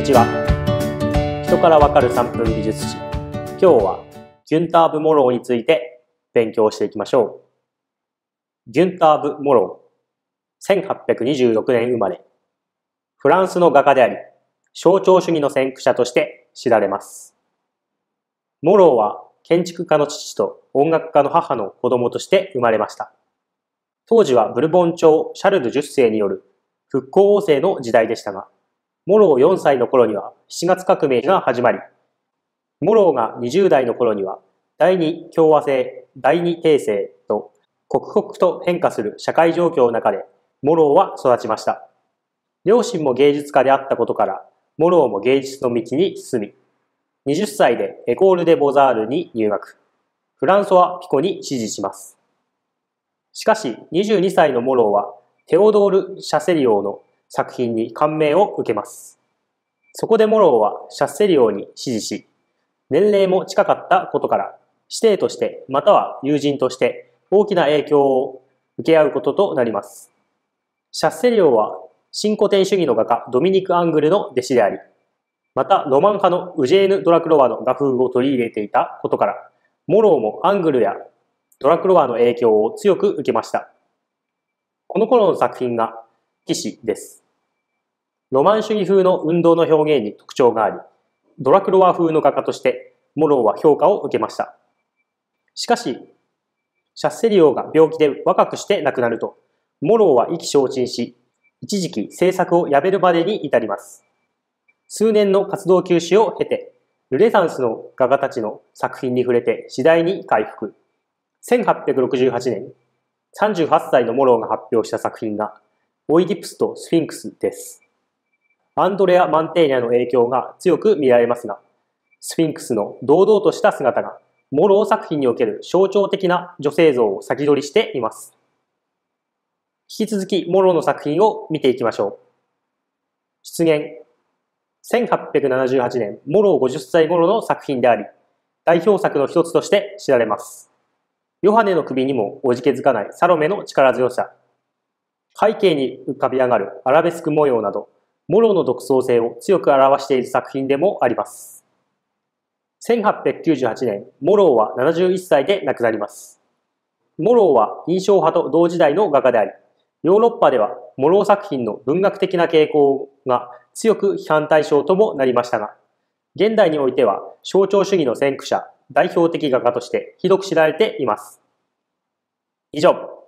にちは人からわかる3分美術史今日はギュンターブ・モローについて勉強していきましょうギュンターブ・モロー1826年生まれフランスの画家であり象徴主義の先駆者として知られますモローは建築家の父と音楽家の母の子供として生まれました当時はブルボン朝シャルル10世による復興王政の時代でしたが、モロー4歳の頃には7月革命が始まり、モローが20代の頃には第二共和制、第二帝政と刻々と変化する社会状況の中でモローは育ちました。両親も芸術家であったことから、モローも芸術の道に進み、20歳でエコール・デ・ボザールに入学、フランソワ・ピコに支持します。しかし、22歳のモローは、テオドール・シャセリオの作品に感銘を受けます。そこでモローはシャッセリオに指示し、年齢も近かったことから、師弟としてまたは友人として大きな影響を受け合うこととなります。シャッセリオは新古典主義の画家ドミニク・アングルの弟子であり、またロマン派のウジェーヌ・ドラクロワの画風を取り入れていたことから、モローもアングルやドラクロワの影響を強く受けました。この頃の作品が騎士です。ロマン主義風の運動の表現に特徴があり、ドラクロワ風の画家としてモローは評価を受けました。しかし、シャッセリオが病気で若くして亡くなると、モローは意気消沈し、一時期制作をやめるまでに至ります。数年の活動休止を経て、ルネサンスの画家たちの作品に触れて次第に回復。1868年、38歳のモローが発表した作品が、オイディプスとスフィンクスです。アンドレア・マンテーニャの影響が強く見られますが、スフィンクスの堂々とした姿が、モロー作品における象徴的な女性像を先取りしています。引き続き、モローの作品を見ていきましょう。出現。1878年、モロー50歳頃の作品であり、代表作の一つとして知られます。ヨハネの首にもおじけづかないサロメの力強さ、背景に浮かび上がるアラベスク模様など、モロの独創性を強く表している作品でもあります。1898年、モローは71歳で亡くなります。モローは印象派と同時代の画家であり、ヨーロッパではモロー作品の文学的な傾向が強く批判対象ともなりましたが、現代においては象徴主義の先駆者、代表的画家として広く知られています。以上。